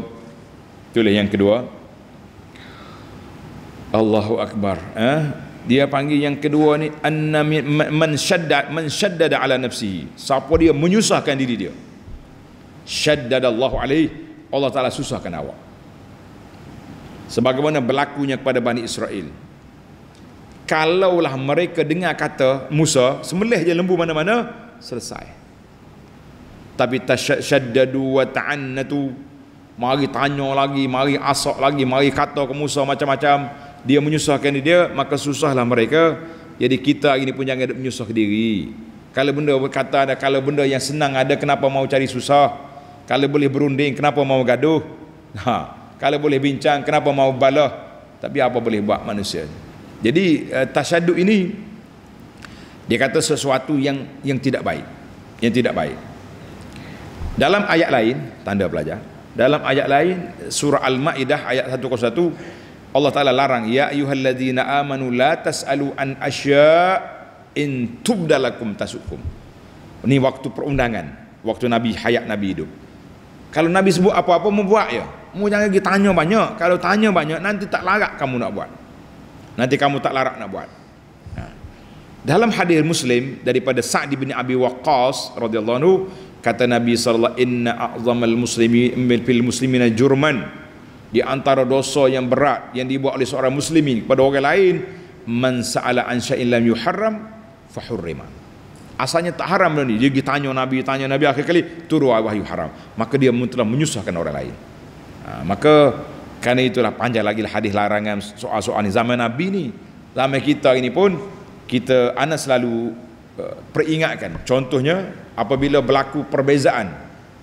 itulah yang kedua Allahu Akbar eh? dia panggil yang kedua ni man syaddad man syaddada ala nafsi siapa dia menyusahkan diri dia syaddada Allahu Alaihi. Allah Ta'ala susahkan awak sebagaimana berlakunya kepada Bani Israel kalaulah mereka dengar kata Musa semelih je lembu mana-mana selesai tapi tasyaddadu wa ta'annatu mari tanya lagi mari asak lagi mari kata ke Musa macam-macam dia menyusahkan dia maka susahlah mereka jadi kita hari ini pun jangan menyusah diri kalau benda berkata ada kalau benda yang senang ada kenapa mau cari susah kalau boleh berunding kenapa mau gaduh ha. kalau boleh bincang kenapa mau balah tapi apa boleh buat manusia jadi eh, tasyadduk ini dia kata sesuatu yang yang tidak baik yang tidak baik dalam ayat lain, tanda pelajar. Dalam ayat lain surah Al-Maidah ayat 101 Allah Taala larang ya ayyuhalladzina amanu la tasalu an asya' in tubdalakum tasukum. Ini waktu perundangan, waktu Nabi hayat Nabi hidup. Kalau Nabi sebut apa-apa mau buat ya. Mau jangan lagi tanya banyak. Kalau tanya banyak nanti tak larat kamu nak buat. Nanti kamu tak larat nak buat. Ha. Dalam hadis Muslim daripada Sa'd bin Abi Waqqas radhiyallahu kata Nabi sallallahu Alaihi Wasallam, inna a'zamal muslimin fil muslimina jurman di antara dosa yang berat yang dibuat oleh seorang muslimin kepada orang lain man sa'ala an syai'in lam yuharram fahurrima asalnya tak haram benda ni dia pergi tanya nabi tanya nabi akhir kali turu wahyu haram maka dia telah menyusahkan orang lain ha, maka kerana itulah panjang lagi lah hadis larangan soal-soal ni zaman nabi ni zaman kita ini pun kita anak selalu Eh, peringatkan. Contohnya apabila berlaku perbezaan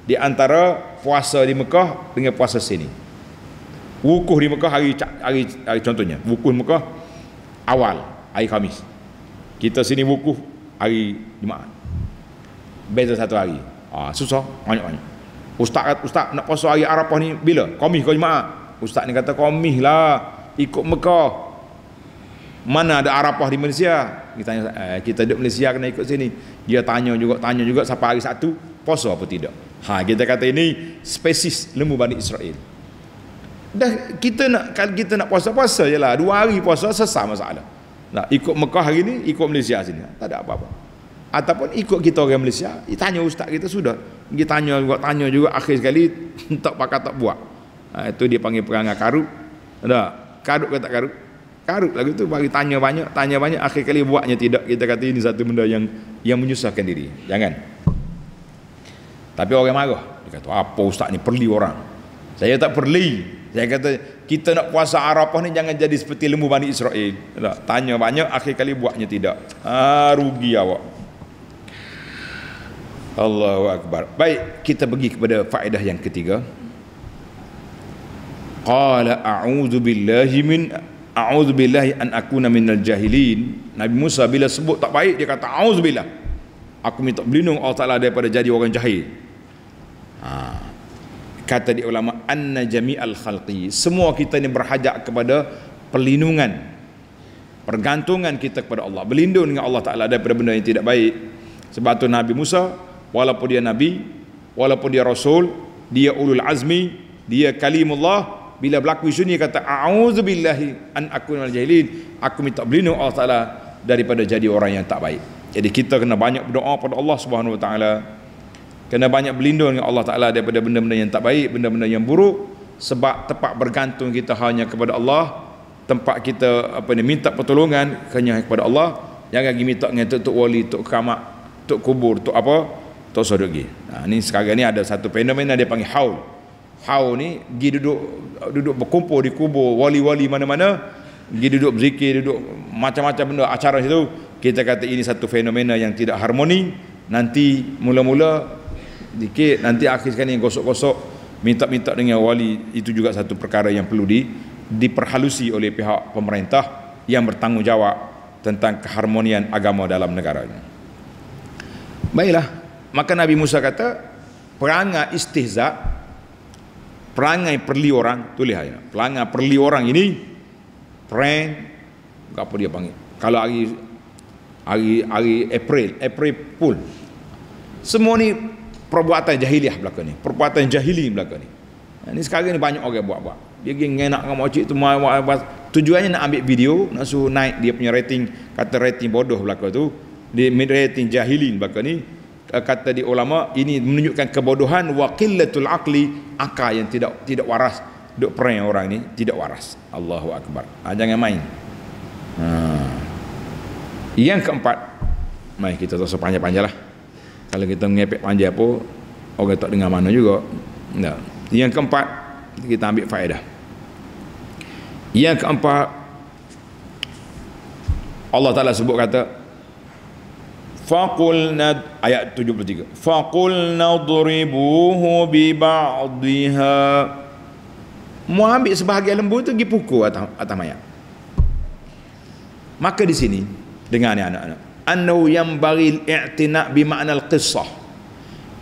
di antara puasa di Mekah dengan puasa sini. Wukuf di Mekah hari, hari, hari contohnya, wukuf Mekah awal hari Khamis. Kita sini wukuf hari Jumaat. Beza satu hari. Ah ha, susah banyak-banyak. Ustaz kata, ustaz nak puasa hari Arafah ni bila? Khamis ke Jumaat? Ustaz ni kata Khamis lah ikut Mekah. Mana ada Arafah di Malaysia? kita tanya eh, kita duduk Malaysia kena ikut sini dia tanya juga tanya juga siapa hari satu poso apa tidak ha kita kata ini spesies lembu Bani Israel dah kita nak kalau kita nak puasa-puasa jelah dua hari puasa selesai masalah nak ikut Mekah hari ni ikut Malaysia sini tak ada apa-apa ataupun ikut kita orang Malaysia tanya ustaz kita sudah dia tanya juga tanya juga akhir sekali <laughs> tak pakai tak buat ha, itu dia panggil perangai karut ada karut ke tak karut Karut lagu tu bagi tanya banyak, tanya banyak akhir kali buatnya tidak kita kata ini satu benda yang yang menyusahkan diri. Jangan. Tapi orang marah. Dia kata apa ustaz ni perli orang. Saya tak perli. Saya kata kita nak puasa Arafah ni jangan jadi seperti lembu Bani Israel. Tak? Tanya banyak akhir kali buatnya tidak. Ha, rugi awak. Allahu Akbar. Baik, kita pergi kepada faedah yang ketiga. Qala a'udzu billahi min a'udzubillahi an akuna minal jahilin Nabi Musa bila sebut tak baik dia kata a'udzubillah aku minta berlindung Allah Taala daripada jadi orang jahil ha. kata di ulama anna jami'al khalqi semua kita ni berhajat kepada perlindungan pergantungan kita kepada Allah berlindung dengan Allah Taala daripada benda yang tidak baik sebab tu Nabi Musa walaupun dia nabi walaupun dia rasul dia ulul azmi dia kalimullah bila berlaku isu ni kata a'udzubillahi an akuna jahilin aku minta berlindung Allah Taala daripada jadi orang yang tak baik jadi kita kena banyak berdoa kepada Allah Subhanahu Wa Taala kena banyak berlindung dengan Allah Taala daripada benda-benda yang tak baik benda-benda yang buruk sebab tempat bergantung kita hanya kepada Allah tempat kita apa ni minta pertolongan hanya kepada Allah jangan lagi minta dengan tok wali tok kamak tok kubur tok apa tok sodogi ha, ni sekarang ni ada satu fenomena dia panggil haul Hau ni pergi duduk duduk berkumpul di kubur wali-wali mana-mana pergi duduk berzikir duduk macam-macam benda acara situ kita kata ini satu fenomena yang tidak harmoni nanti mula-mula dikit nanti akhir sekali gosok-gosok minta-minta dengan wali itu juga satu perkara yang perlu di diperhalusi oleh pihak pemerintah yang bertanggungjawab tentang keharmonian agama dalam negara ini. Baiklah, maka Nabi Musa kata perangai istihza' perangai perli orang tu lihat ya. perangai perli orang ini prank apa dia panggil kalau hari hari hari April April pun semua ni perbuatan jahiliah belaka ni perbuatan jahili belaka ni ha, ni sekarang ni banyak orang buat-buat dia pergi ngenak dengan makcik tu tujuannya nak ambil video nak suruh naik dia punya rating kata rating bodoh belaka tu dia rating jahili belaka ni Eh, kata di ulama ini menunjukkan kebodohan wa qillatul aqli akal yang tidak tidak waras duk perang orang ni tidak waras Allahu akbar ha, jangan main ha. yang keempat mai kita tak sepanjang-panjang lah kalau kita mengepek panjang pun orang tak dengar mana juga nah. yang keempat kita ambil faedah yang keempat Allah Ta'ala sebut kata faqulna ayat 73 faqulna dribuhu bi ba'dihha mu ambil sebahagian lembu tu dipukul atau atau atas maka di sini dengan ni anak-anak yang bagi i'tina bi ma'na al-qissah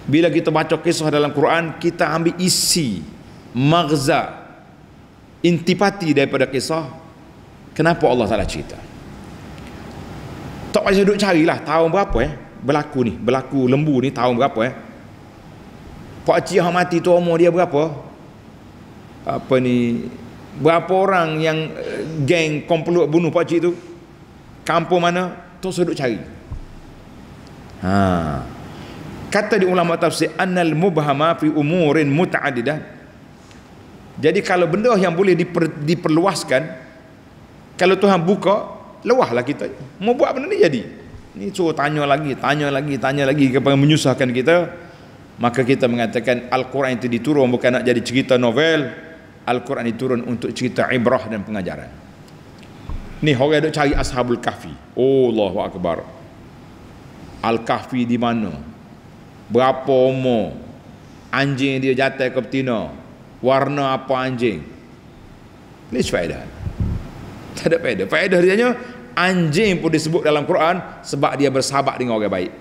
bila kita baca kisah dalam Quran kita ambil isi magza intipati daripada kisah kenapa Allah Taala cerita tak payah duk carilah tahun berapa eh berlaku ni, berlaku lembu ni tahun berapa eh. Pak cik yang mati tu umur dia berapa? Apa ni? Berapa orang yang eh, geng komplot bunuh pak cik tu? Kampung mana? Tu sedut cari. Ha. Kata di ulama tafsir annal mubhama fi umurin mutaaddidah. Jadi kalau benda yang boleh diper, diperluaskan kalau Tuhan buka lewahlah kita mau buat benda ni jadi ni suruh tanya lagi tanya lagi tanya lagi kepada menyusahkan kita maka kita mengatakan Al-Quran itu diturun bukan nak jadi cerita novel Al-Quran diturun untuk cerita ibrah dan pengajaran ni orang duk cari Ashabul Kahfi oh, wa Akbar Al-Kahfi di mana berapa umur anjing dia jatuh ke betina warna apa anjing ni sepeda tak ada faedah faedah dia anjing pun disebut dalam Quran sebab dia bersahabat dengan orang baik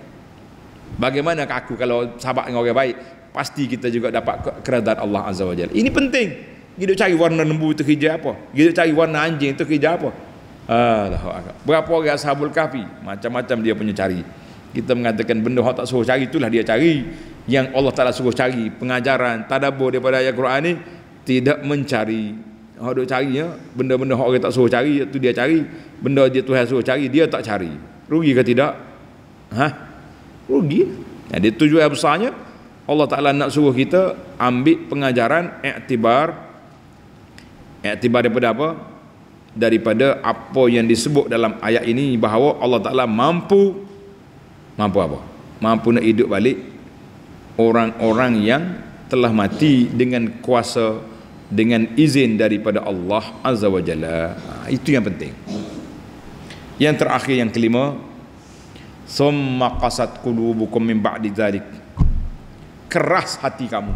bagaimana aku kalau sahabat dengan orang baik pasti kita juga dapat keredat Allah Azza wa Jalla ini penting kita cari warna lembu itu hijau apa kita cari warna anjing itu hijau apa Allah berapa orang ashabul kahfi macam-macam dia punya cari kita mengatakan benda yang tak suruh cari itulah dia cari yang Allah Ta'ala suruh cari pengajaran tadabur daripada ayat Quran ini tidak mencari Hak duk carinya benda-benda hak orang tak suruh cari ya, tu dia cari, benda dia Tuhan suruh cari dia tak cari. Rugi ke tidak? Ha? Rugi. Ya, dia tujuan yang besarnya Allah Taala nak suruh kita ambil pengajaran iktibar iktibar daripada apa? Daripada apa yang disebut dalam ayat ini bahawa Allah Taala mampu mampu apa? Mampu nak hidup balik orang-orang yang telah mati dengan kuasa dengan izin daripada Allah Azza wa Jalla. Ha, itu yang penting. Yang terakhir yang kelima, summa qasat qulubukum min ba'di dzalik. Keras hati kamu.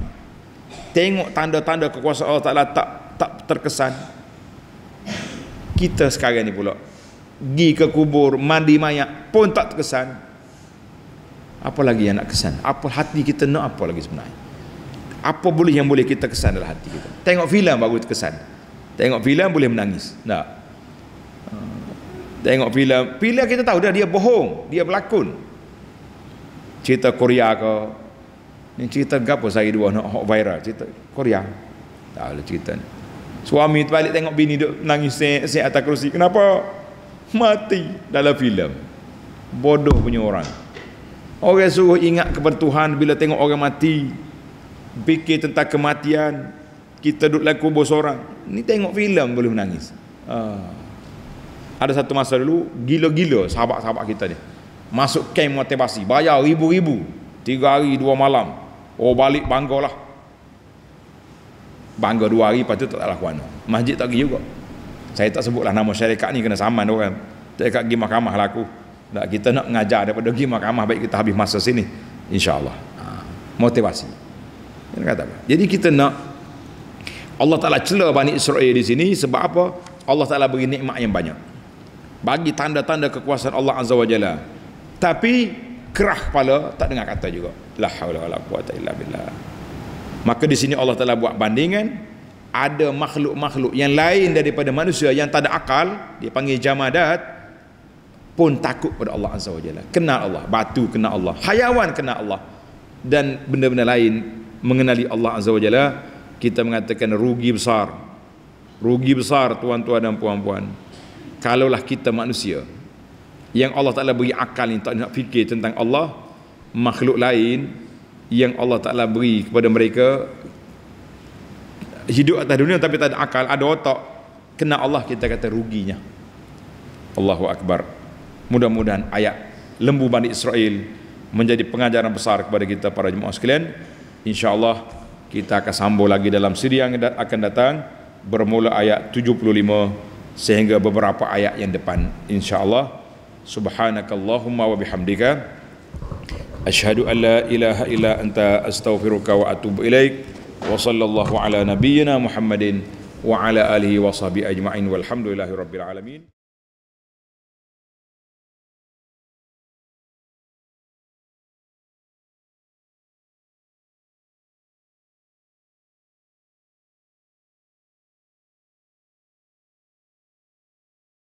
Tengok tanda-tanda kekuasaan Allah Taala tak tak terkesan. Kita sekarang ni pula pergi ke kubur mandi mayat pun tak terkesan. Apa lagi yang nak kesan? Apa hati kita nak apa lagi sebenarnya? apa boleh yang boleh kita kesan dalam hati kita tengok filem baru terkesan tengok filem boleh menangis tak tengok filem filem kita tahu dah dia bohong dia berlakon cerita Korea ke ni cerita gapo saya dua nak hok viral cerita Korea tak ada cerita ni suami balik tengok bini duk nangis si atas kerusi kenapa mati dalam filem bodoh punya orang orang suruh ingat kepada Tuhan bila tengok orang mati fikir tentang kematian kita duduk dalam kubur seorang ni tengok filem boleh menangis uh. ada satu masa dulu gila-gila sahabat-sahabat kita ni masuk kem motivasi bayar ribu-ribu tiga hari dua malam oh balik bangga lah bangga dua hari lepas tu tak tahu kuana masjid tak pergi juga saya tak sebut lah nama syarikat ni kena saman orang tak kat pergi mahkamah lah aku tak, kita nak mengajar daripada pergi mahkamah baik kita habis masa sini insyaAllah ha. motivasi dia kata apa? Jadi kita nak Allah Ta'ala cela Bani Israel di sini sebab apa? Allah Ta'ala beri nikmat yang banyak. Bagi tanda-tanda kekuasaan Allah Azza wa Jalla. Tapi kerah kepala tak dengar kata juga. La haula wala quwata illa billah. Maka di sini Allah Ta'ala buat bandingan ada makhluk-makhluk yang lain daripada manusia yang tak ada akal dipanggil panggil jamadat pun takut pada Allah Azza wa Jalla kenal Allah batu kenal Allah hayawan kenal Allah dan benda-benda lain mengenali Allah Azza wa Jalla kita mengatakan rugi besar rugi besar tuan-tuan dan puan-puan kalaulah kita manusia yang Allah Ta'ala beri akal ni tak nak fikir tentang Allah makhluk lain yang Allah Ta'ala beri kepada mereka hidup atas dunia tapi tak ada akal ada otak kena Allah kita kata ruginya Allahu Akbar mudah-mudahan ayat lembu Bani Israel menjadi pengajaran besar kepada kita para jemaah sekalian insyaallah kita akan sambung lagi dalam siri yang akan datang bermula ayat 75 sehingga beberapa ayat yang depan insyaallah subhanakallahumma wa bihamdika ashhadu an ilaha illa anta astaghfiruka wa atubu ilaik wa sallallahu ala nabiyyina muhammadin wa ala alihi wa sahbihi ajma'in walhamdulillahi rabbil alamin